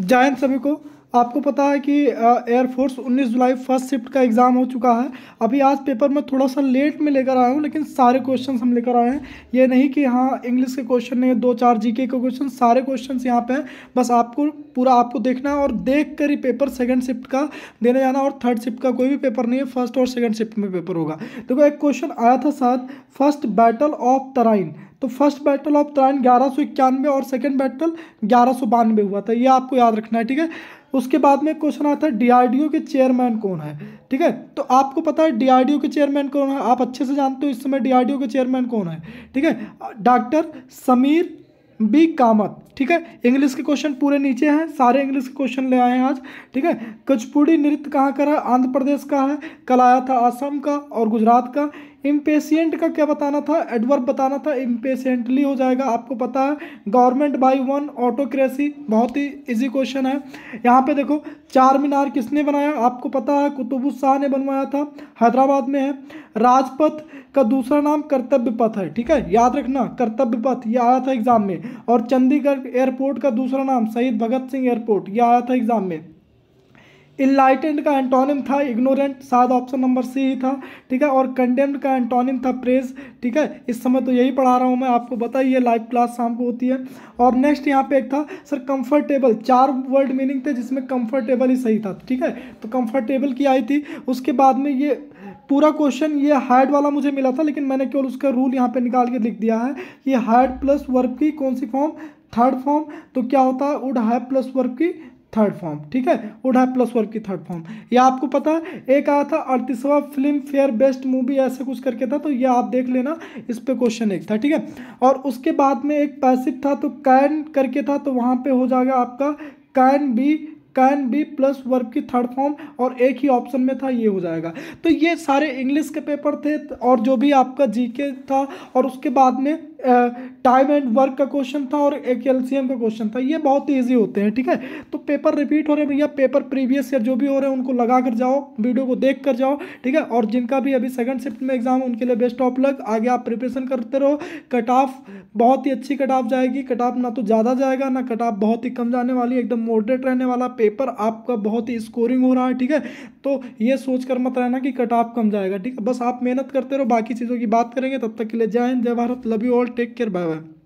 जय हिंद सभी को आपको पता है कि एयरफोर्स 19 जुलाई फर्स्ट शिफ्ट का एग्ज़ाम हो चुका है अभी आज पेपर में थोड़ा सा लेट में लेकर आया हूँ लेकिन सारे क्वेश्चन हम लेकर आए हैं ये नहीं कि हाँ इंग्लिश के क्वेश्चन नहीं दो चार जीके के क्वेश्चन सारे क्वेश्चन यहाँ पे हैं बस आपको पूरा आपको देखना है और देख कर ही पेपर सेकेंड शिफ्ट का देने जाना और थर्ड शिफ्ट का कोई भी पेपर नहीं है फर्स्ट और सेकेंड शिफ्ट में पेपर होगा देखो तो एक क्वेश्चन आया था साथ फर्स्ट बैटल ऑफ तराइन तो फर्स्ट बैटल ऑफ त्राइन ग्यारह और सेकेंड बैटल ग्यारह हुआ था ये आपको याद रखना है ठीक है उसके बाद में क्वेश्चन आता है डीआरडीओ के चेयरमैन कौन है ठीक है तो आपको पता है डीआरडीओ के चेयरमैन कौन है आप अच्छे से जानते हो इस समय डीआरडीओ के चेयरमैन कौन है ठीक है डॉक्टर समीर बी कामत ठीक है इंग्लिश के क्वेश्चन पूरे नीचे हैं सारे इंग्लिश के क्वेश्चन ले आए हैं आज ठीक है कुचपुड़ी नृत्य कहाँ का है आंध्र प्रदेश का है कल आया था असम का और गुजरात का इम्पेशेंट का क्या बताना था एडवर्ब बताना था इम्पेशेंटली हो जाएगा आपको पता है गवर्नमेंट बाई वन ऑटोक्रेसी बहुत ही इजी क्वेश्चन है यहाँ पे देखो चार मीनार किसने बनाया आपको पता है शाह ने बनवाया था हैदराबाद में है राजपथ का दूसरा नाम कर्तव्य पथ है ठीक है याद रखना कर्तव्य पथ ये आया था एग्जाम में और चंडीगढ़ एयरपोर्ट का दूसरा नाम शहीद भगत सिंह एयरपोर्ट यह आया था एग्जाम में इनलाइटेंड का एंटोनिम था इग्नोरेंट शायद ऑप्शन नंबर सी ही था ठीक है और कंडेम्ड का एंटोनिम था प्रेज ठीक है इस समय तो यही पढ़ा रहा हूँ मैं आपको बताइए लाइव क्लास शाम को होती है और नेक्स्ट यहाँ पे एक था सर कंफर्टेबल चार वर्ड मीनिंग थे जिसमें कंफर्टेबल ही सही था ठीक है तो कंफर्टेबल की आई थी उसके बाद में ये पूरा क्वेश्चन ये हाइड वाला मुझे मिला था लेकिन मैंने केवल उसका रूल यहाँ पर निकाल के लिख दिया है ये हाइड प्लस वर्क की कौन सी फॉर्म थर्ड फॉर्म तो क्या होता है वुड हैव प्लस वर्क की थर्ड फॉर्म ठीक है उड़ा प्लस वर्ब की थर्ड फॉर्म ये आपको पता है एक आया था अड़तीसवा फिल्म फेयर बेस्ट मूवी ऐसे कुछ करके था तो ये आप देख लेना इस पर क्वेश्चन एक था ठीक है और उसके बाद में एक पैसिव था तो कैन करके था तो वहाँ पे हो जाएगा आपका can be can be plus verb की थर्ड फॉर्म और एक ही ऑप्शन में था ये हो जाएगा तो ये सारे इंग्लिश के पेपर थे और जो भी आपका जीके था और उसके बाद में टाइम एंड वर्क का क्वेश्चन था और एक का क्वेश्चन था ये बहुत ईजी होते हैं ठीक है तो पेपर रिपीट हो रहे हैं भैया पेपर प्रीवियस ईयर जो भी हो रहे हैं उनको लगा कर जाओ वीडियो को देख कर जाओ ठीक है और जिनका भी अभी सेकंड शिफ्ट में एग्जाम उनके लिए बेस्ट ऑफ लक आगे आप प्रिपरेशन करते रहो कट ऑफ बहुत ही अच्छी कट ऑफ जाएगी कट ऑफ ना तो ज़्यादा जाएगा ना कट ऑफ बहुत ही कम जाने वाली एकदम मॉडरेट रहने वाला पेपर आपका बहुत ही स्कोरिंग हो रहा है ठीक है तो ये सोच कर मत रहना कि कट ऑफ कम जाएगा ठीक है बस आप मेहनत करते रहो बाकी चीज़ों की बात करेंगे तब तक के लिए जय हिंद जय Bharat love you all take care. Bye bye.